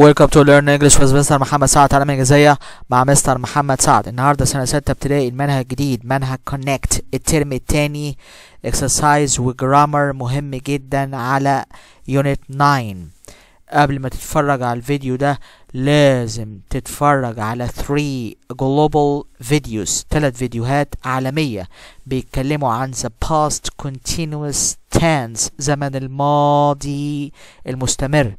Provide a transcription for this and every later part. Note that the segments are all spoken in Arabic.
ويلكم تو ليرن انجلش ويز مستر محمد سعد تعليم انجليزيه مع مستر محمد سعد النهارده سنه سته ابتدائي المنهج الجديد منهج كونكت الترم الثاني اكسرسايز وجرامر مهم جدا على يونت 9 قبل ما تتفرج على الفيديو ده لازم تتفرج على 3 global videos ثلاث فيديوهات عالمية بيتكلموا عن the past continuous tense زمن الماضي المستمر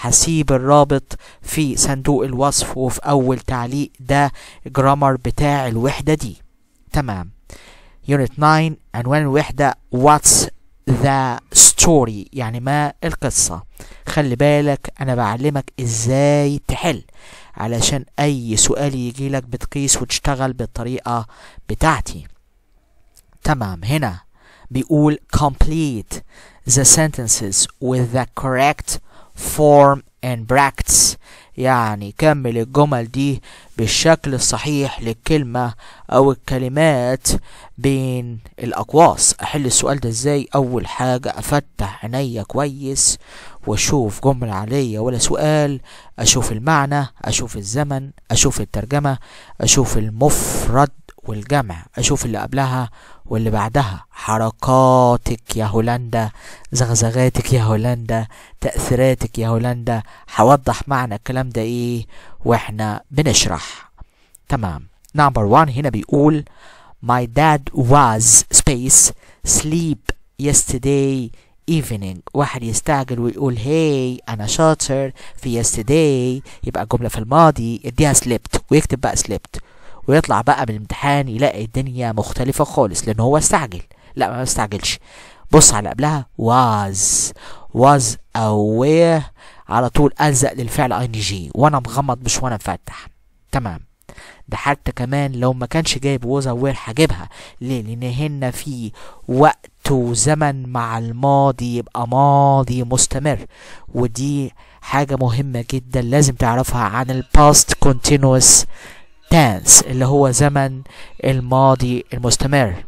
هسيب الرابط في صندوق الوصف وفي أول تعليق ده جرامر بتاع الوحدة دي تمام يونت 9 عنوان الوحدة What's the story يعني ما القصة خلي بالك أنا بعلمك إزاي تحل علشان أي سؤال يجيلك بتقيس وتشتغل بالطريقة بتاعتي تمام هنا بيقول complete the sentences with the correct form and brackets يعني كمل الجمل دي بالشكل الصحيح للكلمة أو الكلمات بين الأقواس أحل السؤال ده إزاي أول حاجة أفتح عينيا كويس وأشوف جملة عليا ولا سؤال أشوف المعنى أشوف الزمن أشوف الترجمة أشوف المفرد والجمع أشوف اللي قبلها واللي بعدها حركاتك يا هولندا زغزغاتك يا هولندا تأثيراتك يا هولندا هوضح معنى الكلام ده ايه واحنا بنشرح تمام نمبر 1 هنا بيقول My dad was space sleep yesterday evening واحد يستعجل ويقول هاي hey, انا شاطر في yesterday يبقى الجمله في الماضي اديها slept ويكتب بقى slept ويطلع بقى من الامتحان يلاقي الدنيا مختلفه خالص لان هو استعجل لا ما استعجلش بص على قبلها was was aware على طول الزق للفعل اي جي وانا مغمض مش وانا مفتح تمام ده حتى كمان لو ما كانش جايب was aware هجيبها ليه لان هنا في وقت وزمن مع الماضي يبقى ماضي مستمر ودي حاجة مهمة جدا لازم تعرفها عن الباست continuous تانس اللي هو زمن الماضي المستمر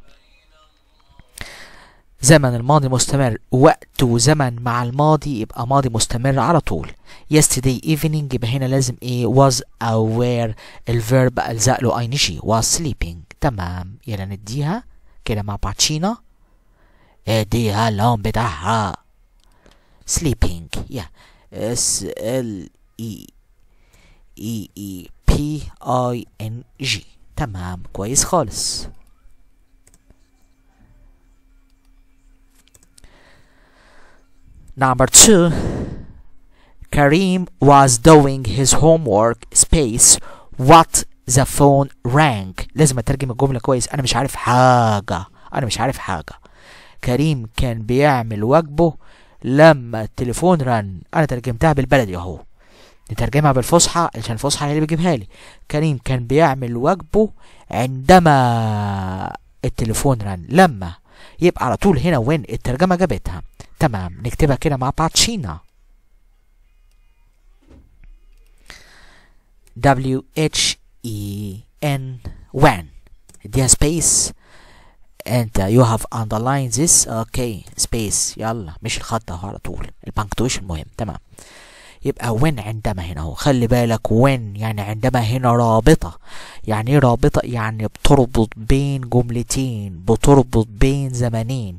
زمن الماضي مستمر وقت وزمن مع الماضي يبقى ماضي مستمر على طول yesterday evening يبقى هنا لازم ايه was aware الفيرب الزق له اينشي was sleeping تمام يلا نديها كده مع باتشينا اديها اللون بتاعها sleeping يا yeah. s l e e e P-I-N-G تمام كويس خالص Number two, Karim was doing his homework space what the phone rang. لازم اترجم الجملة كويس انا مش عارف حاجة انا مش عارف حاجة كريم كان بيعمل واجبه لما التليفون رن انا ترجمتها بالبلدي اهو نترجمها بالفصحى عشان الفصحى هي اللي بتجيبها لي كريم كان بيعمل واجبه عندما التليفون رن لما يبقى على طول هنا وين الترجمه جابتها تمام نكتبها كده مع باتشينا W H E N when اديها سبيس انت يو هاف اندرلاين this اوكي okay. سبيس يلا مش الخط اهو على طول البنكتويشن مهم تمام يبقى وين عندما هنا اهو خلي بالك وين يعني عندما هنا رابطة يعني ايه رابطة يعني بتربط بين جملتين بتربط بين زمنين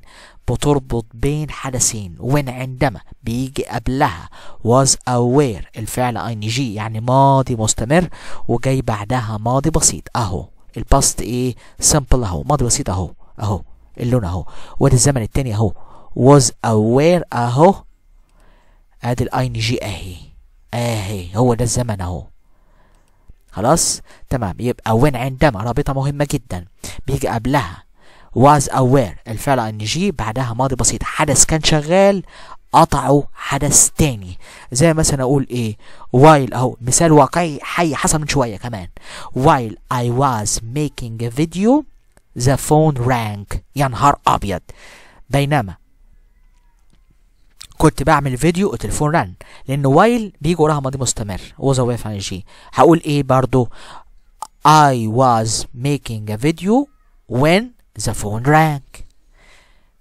بتربط بين حدثين وين عندما بيجي قبلها was aware الفعل ing يعني ماضي مستمر وجاي بعدها ماضي بسيط اهو الباست ايه سمبل اهو ماضي بسيط اهو اهو اللون اهو وادي الزمن التاني اهو was aware اهو ادي الاين جي اهي آه اهي هو ده الزمن اهو خلاص تمام يبقى وين عندما رابطه مهمه جدا بيجي قبلها واز اوير الفعل ان جي بعدها ماضي بسيط حدث كان شغال قطعه حدث تاني زي مثلا اقول ايه وايل اهو مثال واقعي حي حصل من شويه كمان while I was making a video the phone rang يا نهار ابيض بينما كنت بعمل فيديو وتليفون رن لان وايل بيجي وراها ماضي مستمر was away from جي هقول ايه برضو I was making a video when the phone rang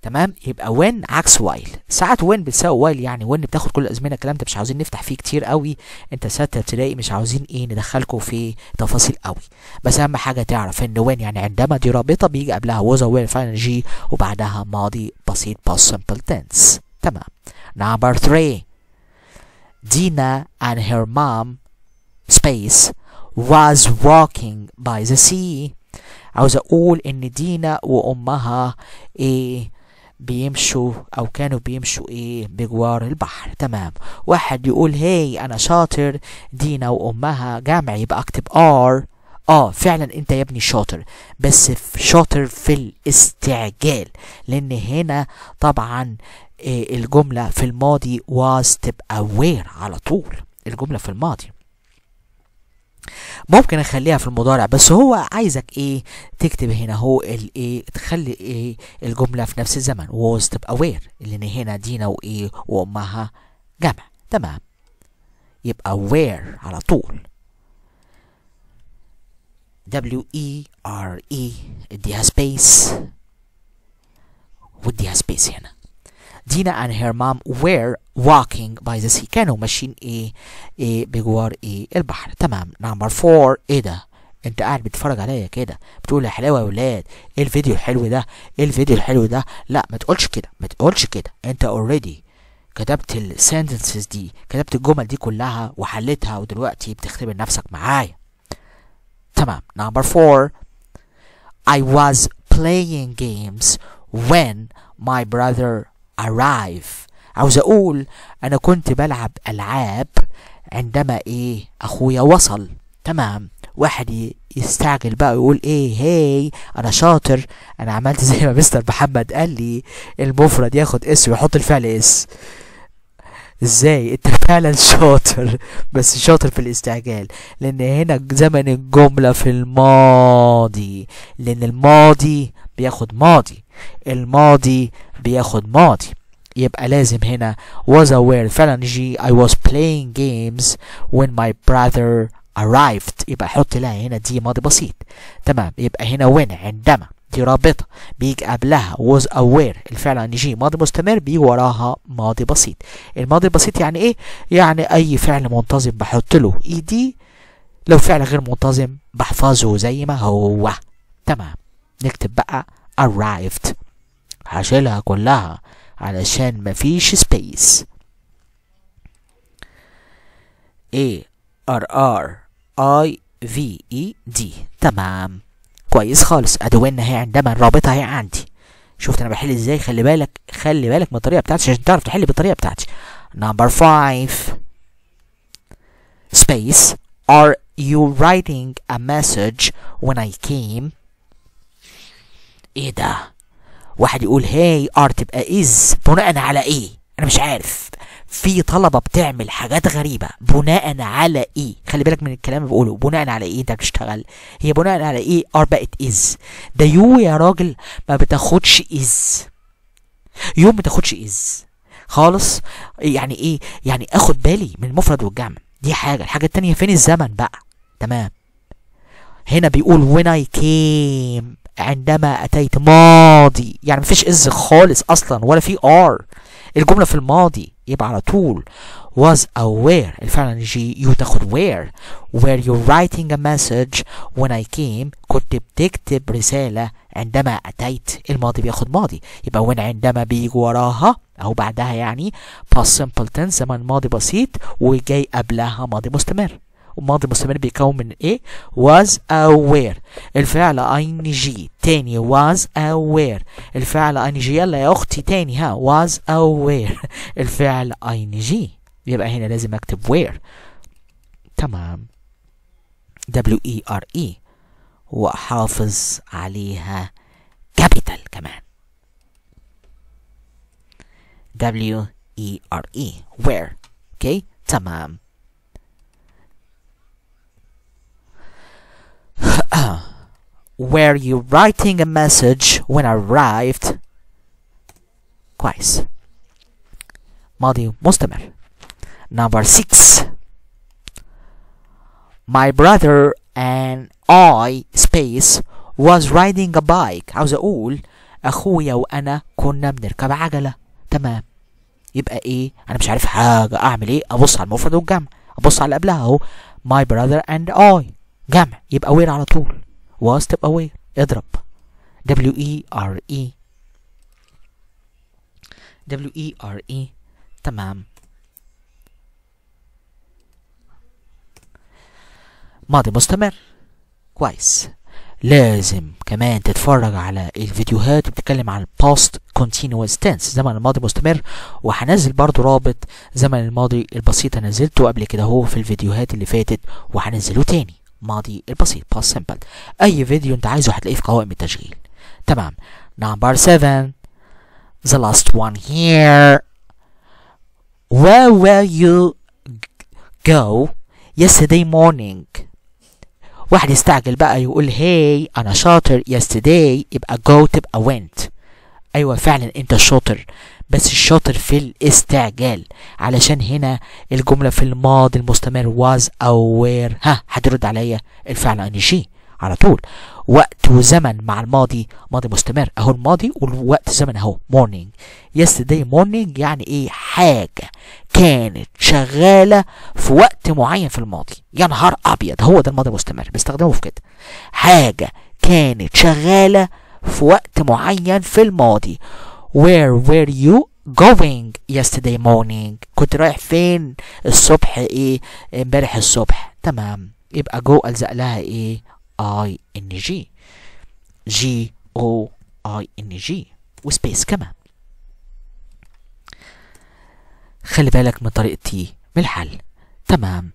تمام يبقى وين عكس وايل ساعات وين بتساوي وايل يعني وين بتاخد كل الازمنه الكلام ده مش عاوزين نفتح فيه كتير قوي انت سته تلاقي مش عاوزين ايه ندخلكم في تفاصيل قوي بس اهم حاجه تعرف ان وين يعني عندما دي رابطه بيجي قبلها was aware final g وبعدها ماضي بسيط past simple tense المجتمع number three Dina and her mom space was walking by the sea عاوز اقول ان دينا وامها ايه بيمشوا او كانوا بيمشوا ايه بجوار البحر تمام واحد يقول هاي hey, انا شاطر دينا وامها جامعي يبقى اكتب ار اه فعلا انت يا ابني شاطر بس شاطر في الاستعجال لان هنا طبعا آه، الجملة في الماضي was تبقى وير على طول الجملة في الماضي ممكن اخليها في المضارع بس هو عايزك ايه تكتب هنا هو الايه تخلي ايه الجمله في نفس الزمن was تبقى وير لان هنا دينا وايه وامها جمع تمام يبقى وير على طول W E R E اديها سبيس واديها سبيس هنا دينا and her mom were walking by the sea كانوا ماشيين ايه ايه بجوار ايه البحر تمام نمبر 4 ايه ده انت قاعد بتتفرج عليا كده بتقول يا حلاوه يا ولاد ايه الفيديو الحلو ده ايه الفيديو الحلو ده لا ما تقولش كده ما تقولش كده انت اوريدي كتبت السنتنسز دي كتبت الجمل دي كلها وحلتها ودلوقتي بتختبر نفسك معايا تمام number four I was playing games when my brother arrived عاوز اقول انا كنت بلعب العاب عندما ايه اخويا وصل تمام واحد يستعجل بقى ويقول ايه هاي انا شاطر انا عملت زي ما مستر محمد قال لي المفرد ياخد اس ويحط الفعل اس ازاي انت فعلا شاطر بس شاطر في الاستعجال لان هنا زمن الجملة في الماضي لان الماضي بياخد ماضي الماضي بياخد ماضي يبقى لازم هنا was aware فعلا جي I was playing games when my brother arrived يبقى حط لها هنا دي ماضي بسيط تمام يبقى هنا when عندما دي رابطة بيجي قبلها was aware الفعل عن جي ماضي مستمر بيجي وراها ماضي بسيط الماضي البسيط يعني ايه؟ يعني أي فعل منتظم بحط له اي e دي لو فعل غير منتظم بحفظه زي ما هو تمام نكتب بقى arrived هشيلها كلها علشان مفيش سبيس A R R I V E D تمام كويس خالص ادوينا هي عندما رابطها هي عندي شفت انا بحل ازاي خلي بالك خلي بالك من الطريقه بتاعتي عشان تعرف تحل بالطريقه بتاعتي نمبر 5 space are you writing a message when I came ايه ده واحد يقول هاي ار تبقى از بناء على ايه انا مش عارف في طلبة بتعمل حاجات غريبة بناء على ايه خلي بالك من الكلام اللي بقوله بناء على ايه انت بتشتغل هي بناء على ايه ار بقت از ده يو يا راجل ما بتاخدش از يوم ما تاخدش از خالص يعني ايه يعني اخد بالي من المفرد والجمع دي حاجة الحاجة التانية فين الزمن بقى تمام هنا بيقول when I came عندما اتيت ماضي يعني مفيش از خالص اصلا ولا في ار الجمله في الماضي يبقى على طول was aware الفعل الجي يو تاخد where where you writing a message when I came كنت بتكتب رسالة عندما أتيت الماضي بياخد ماضي يبقى when عندما بيجي وراها أو بعدها يعني past simple tense زمان ماضي بسيط وجاي قبلها ماضي مستمر وماضي مستمر بيكون من ايه was aware الفعل ing تاني was aware الفعل ing يلا يا اختي تاني ها was aware الفعل ing يبقى هنا لازم اكتب where تمام w e r e واحافظ عليها capital كمان W E R E where اوكي okay. تمام Were you writing a message when I arrived? كويس ماضي مستمر Number 6 My brother and I space was riding a bike عاوز أقول أخويا وأنا كنا بنركب عجلة تمام يبقى إيه أنا مش عارف حاجة أعمل إيه أبص على المفرد والجمع أبص على اللي قبلها أهو My brother and I جمع يبقى وير على طول was اوي اضرب W E R E W E R E تمام ماضي مستمر كويس لازم كمان تتفرج على الفيديوهات بتتكلم عن الباست continuous tense زمن الماضي مستمر وهنزل برضو رابط زمن الماضي البسيط نزلته قبل كده هو في الفيديوهات اللي فاتت وهنزله تاني ماضي البسيط past simple اي فيديو انت عايزه هتلاقيه في قوائم التشغيل تمام number 7 the last one here where were you go yesterday morning واحد يستعجل بقى يقول هاي hey, انا شاطر yesterday يبقى go تبقى went ايوه فعلا انت شاطر بس الشاطر في الاستعجال علشان هنا الجملة في الماضي المستمر was أو were ها هترد عليا الفعل أني شي على طول وقت وزمن مع الماضي ماضي مستمر اهو الماضي والوقت زمن اهو morning yesterday morning يعني ايه حاجه كانت شغاله في وقت معين في الماضي يا نهار ابيض هو ده الماضي المستمر بستخدمه في كده حاجه كانت شغاله في وقت معين في الماضي where were you going yesterday morning كنت رايح فين الصبح ايه امبارح الصبح تمام يبقى جو الزق لها ايه اي ان جي جي او اي ان جي وسبيس كمان خلي بالك من طريقتي من الحل تمام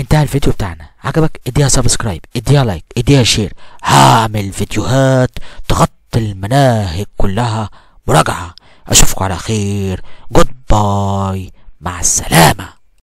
انتهى الفيديو بتاعنا عجبك اديها سبسكرايب اديها لايك اديها شير هعمل فيديوهات تغطي المناهج كلها مراجعة أشوفكم على خير جود باي مع السلامة